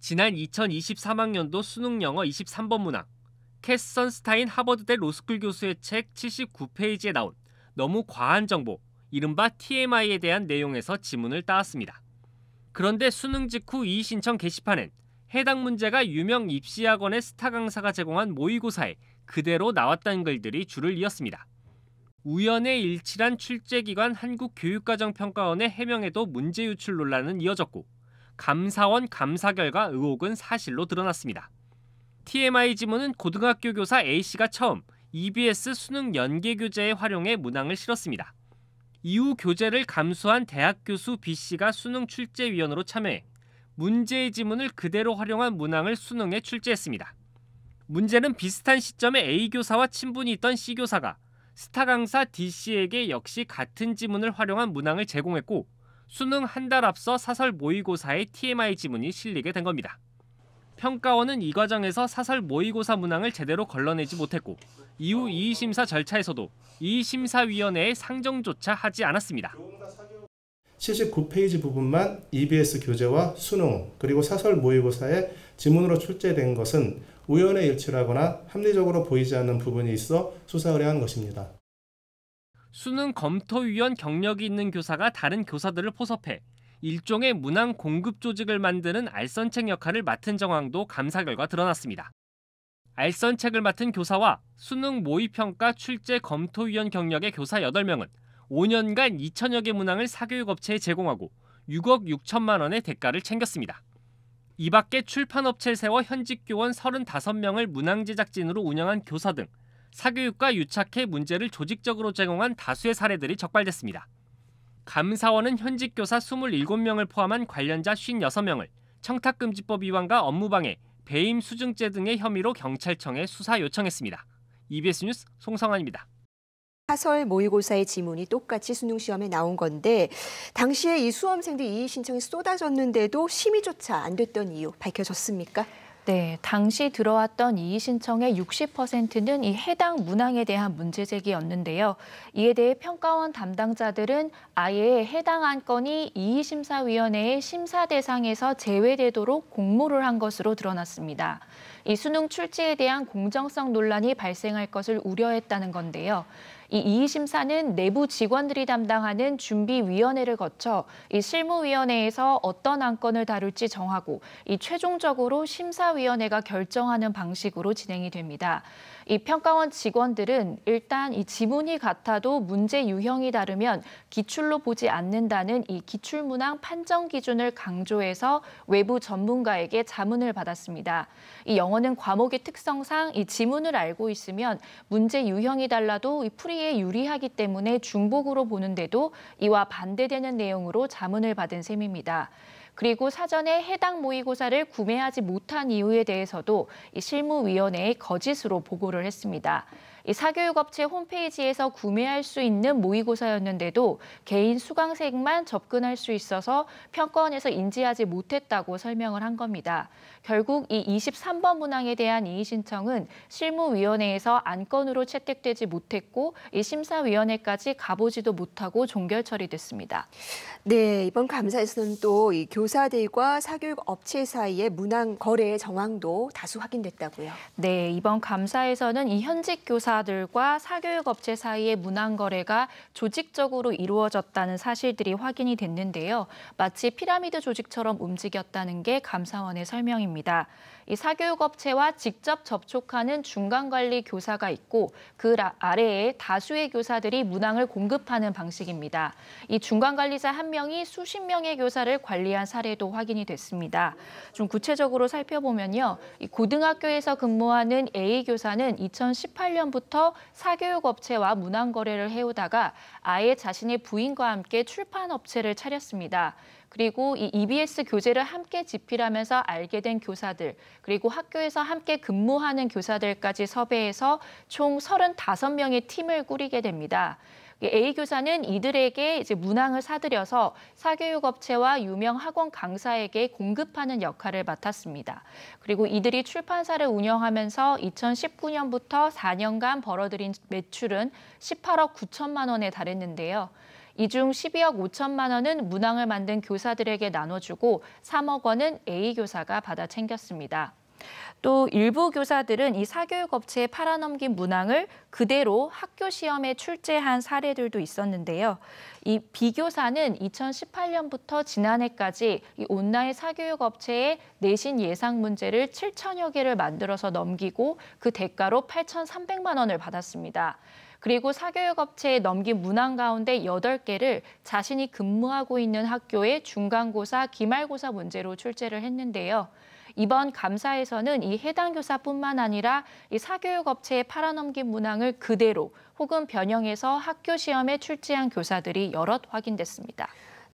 지난 2023학년도 수능 영어 23번 문항 캐선스타인 하버드대 로스쿨 교수의 책 79페이지에 나온 너무 과한 정보, 이른바 TMI에 대한 내용에서 지문을 따왔습니다. 그런데 수능 직후 이 신청 게시판엔 해당 문제가 유명 입시학원의 스타 강사가 제공한 모의고사에 그대로 나왔다는 글들이 줄을 이었습니다. 우연의 일치란 출제기관 한국교육과정평가원의 해명에도 문제 유출 논란은 이어졌고 감사원 감사 결과 의혹은 사실로 드러났습니다. TMI 지문은 고등학교 교사 A씨가 처음 EBS 수능 연계 교재에 활용해 문항을 실었습니다. 이후 교재를 감수한 대학 교수 B씨가 수능 출제위원으로 참여해 문제의 지문을 그대로 활용한 문항을 수능에 출제했습니다. 문제는 비슷한 시점에 A 교사와 친분이 있던 C 교사가 스타 강사 D씨에게 역시 같은 지문을 활용한 문항을 제공했고 수능 한 달 앞서 사설 모의고사의 TMI 지문이 실리게 된 겁니다. 평가원은 이 과정에서 사설 모의고사 문항을 제대로 걸러내지 못했고 이후 이의심사 절차에서도 이의심사위원회의 상정조차 하지 않았습니다. 79페이지 부분만 EBS 교재와 수능 그리고 사설 모의고사에 지문으로 출제된 것은 우연의 일치라거나 합리적으로 보이지 않는 부분이 있어 수사 의뢰한 것입니다. 수능 검토위원 경력이 있는 교사가 다른 교사들을 포섭해 일종의 문항 공급 조직을 만드는 알선책 역할을 맡은 정황도 감사 결과 드러났습니다. 알선책을 맡은 교사와 수능 모의평가 출제 검토위원 경력의 교사 8명은 5년간 2천여 개 문항을 사교육업체에 제공하고 6억 6천만 원의 대가를 챙겼습니다. 이 밖에 출판업체 세워 현직 교원 35명을 문항 제작진으로 운영한 교사 등 사교육과 유착해 문제를 조직적으로 제공한 다수의 사례들이 적발됐습니다. 감사원은 현직 교사 27명을 포함한 관련자 56명을 청탁금지법 위반과 업무방해, 배임 수증죄 등의 혐의로 경찰청에 수사 요청했습니다. EBS 뉴스 송성환입니다. 사설 모의고사의 지문이 똑같이 수능 시험에 나온 건데 당시에 이 수험생들 이의 신청이 쏟아졌는데도 심의조차 안 됐던 이유 밝혀졌습니까? 네, 당시 들어왔던 이의 신청의 60%는 이 해당 문항에 대한 문제 제기였는데요. 이에 대해 평가원 담당자들은 아예 해당 안건이 이의 심사위원회의 심사 대상에서 제외되도록 공모를 한 것으로 드러났습니다. 이 수능 출제에 대한 공정성 논란이 발생할 것을 우려했다는 건데요. 이 이의심사는 내부 직원들이 담당하는 준비위원회를 거쳐 이 실무위원회에서 어떤 안건을 다룰지 정하고 이 최종적으로 심사위원회가 결정하는 방식으로 진행이 됩니다. 이 평가원 직원들은 일단 이 지문이 같아도 문제 유형이 다르면 기출로 보지 않는다는 이 기출문항 판정 기준을 강조해서 외부 전문가에게 자문을 받았습니다. 이 영어는 과목의 특성상 이 지문을 알고 있으면 문제 유형이 달라도 이 풀이에 유리하기 때문에 중복으로 보는데도 이와 반대되는 내용으로 자문을 받은 셈입니다. 그리고 사전에 해당 모의고사를 구매하지 못한 이유에 대해서도 실무위원회에 거짓으로 보고를 했습니다. 이 사교육업체 홈페이지에서 구매할 수 있는 모의고사였는데도 개인 수강생만 접근할 수 있어서 평가원에서 인지하지 못했다고 설명을 한 겁니다. 결국 이 23번 문항에 대한 이의 신청은 실무위원회에서 안건으로 채택되지 못했고 이 심사위원회까지 가보지도 못하고 종결 처리됐습니다. 네, 이번 감사에서는 또 이 교사들과 사교육 업체 사이의 문항 거래의 정황도 다수 확인됐다고요. 네, 이번 감사에서는 이 현직 교사 노동자들과 사교육 업체 사이의 문항 거래가 조직적으로 이루어졌다는 사실들이 확인이 됐는데요. 마치 피라미드 조직처럼 움직였다는 게 감사원의 설명입니다. 이 사교육업체와 직접 접촉하는 중간관리 교사가 있고 그 아래에 다수의 교사들이 문항을 공급하는 방식입니다. 이 중간관리자 한 명이 수십 명의 교사를 관리한 사례도 확인이 됐습니다. 좀 구체적으로 살펴보면요. 이 고등학교에서 근무하는 A 교사는 2018년부터 사교육업체와 문항거래를 해오다가 아예 자신의 부인과 함께 출판업체를 차렸습니다. 그리고 이 EBS 교재를 함께 집필하면서 알게 된 교사들, 그리고 학교에서 함께 근무하는 교사들까지 섭외해서 총 35명의 팀을 꾸리게 됩니다. A 교사는 이들에게 이제 문항을 사들여서 사교육 업체와 유명 학원 강사에게 공급하는 역할을 맡았습니다. 그리고 이들이 출판사를 운영하면서 2019년부터 4년간 벌어들인 매출은 18억 9천만 원에 달했는데요. 이중 12억 5천만 원은 문항을 만든 교사들에게 나눠주고 3억 원은 A 교사가 받아 챙겼습니다. 또 일부 교사들은 이 사교육 업체에 팔아넘긴 문항을 그대로 학교 시험에 출제한 사례들도 있었는데요. 이 비교사는 2018년부터 지난해까지 이 온라인 사교육 업체의 내신 예상 문제를 7천여 개를 만들어서 넘기고 그 대가로 8,300만 원을 받았습니다. 그리고 사교육 업체에 넘긴 문항 가운데 8개를 자신이 근무하고 있는 학교의 중간고사, 기말고사 문제로 출제를 했는데요. 이번 감사에서는 이 해당 교사뿐만 아니라 이 사교육 업체에 팔아넘긴 문항을 그대로 혹은 변형해서 학교 시험에 출제한 교사들이 여럿 확인됐습니다.